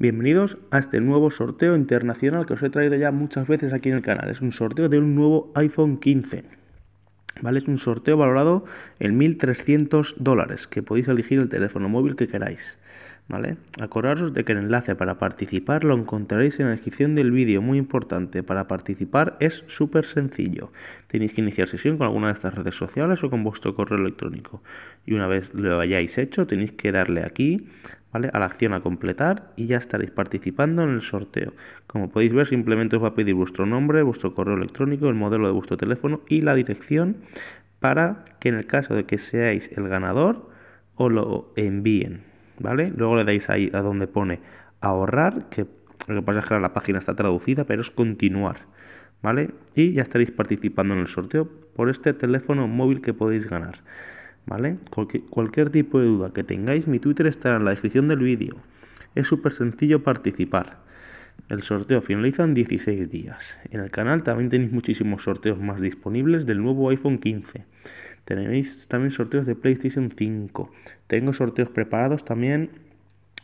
Bienvenidos a este nuevo sorteo internacional que os he traído ya muchas veces aquí en el canal. Es un sorteo de un nuevo iPhone 15. ¿Vale? Es un sorteo valorado en 1.300 dólares, que podéis elegir el teléfono móvil que queráis. ¿Vale? Acordaros de que el enlace para participar lo encontraréis en la descripción del vídeo, muy importante, para participar es súper sencillo. Tenéis que iniciar sesión con alguna de estas redes sociales o con vuestro correo electrónico. Y una vez lo hayáis hecho, tenéis que darle aquí ¿vale? A la acción a completar y ya estaréis participando en el sorteo. Como podéis ver, simplemente os va a pedir vuestro nombre, vuestro correo electrónico, el modelo de vuestro teléfono y la dirección para que en el caso de que seáis el ganador os lo envíen, ¿vale? Luego le dais ahí a donde pone ahorrar, que lo que pasa es que la página está traducida, pero es continuar, ¿vale? Y ya estaréis participando en el sorteo por este teléfono móvil que podéis ganar. ¿Vale? cualquier tipo de duda que tengáis, mi Twitter estará en la descripción del vídeo. Es súper sencillo participar. El sorteo finaliza en 16 días. En el canal también tenéis muchísimos sorteos más disponibles del nuevo iPhone 15. Tenéis también sorteos de PlayStation 5. Tengo sorteos preparados también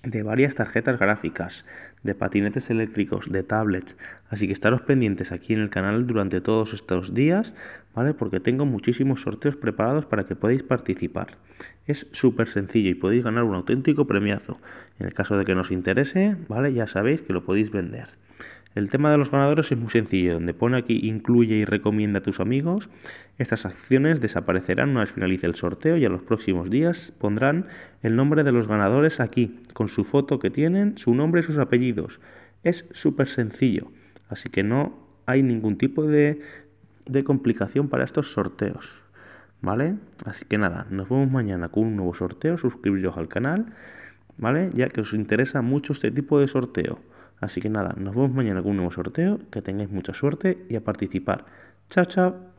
de varias tarjetas gráficas, de patinetes eléctricos, de tablets. Así que estaros pendientes aquí en el canal durante todos estos días, ¿vale? Porque tengo muchísimos sorteos preparados para que podáis participar. Es súper sencillo y podéis ganar un auténtico premiazo. En el caso de que nos interese, ¿vale? Ya sabéis que lo podéis vender. El tema de los ganadores es muy sencillo, donde pone aquí incluye y recomienda a tus amigos. Estas acciones desaparecerán una vez finalice el sorteo y a los próximos días pondrán el nombre de los ganadores aquí, con su foto que tienen, su nombre y sus apellidos. Es súper sencillo, así que no hay ningún tipo de, complicación para estos sorteos. ¿Vale? Así que nada, nos vemos mañana con un nuevo sorteo. Suscribiros al canal, ¿vale? Ya que os interesa mucho este tipo de sorteo. Así que nada, nos vemos mañana con un nuevo sorteo, que tengáis mucha suerte y a participar. Chao, chao.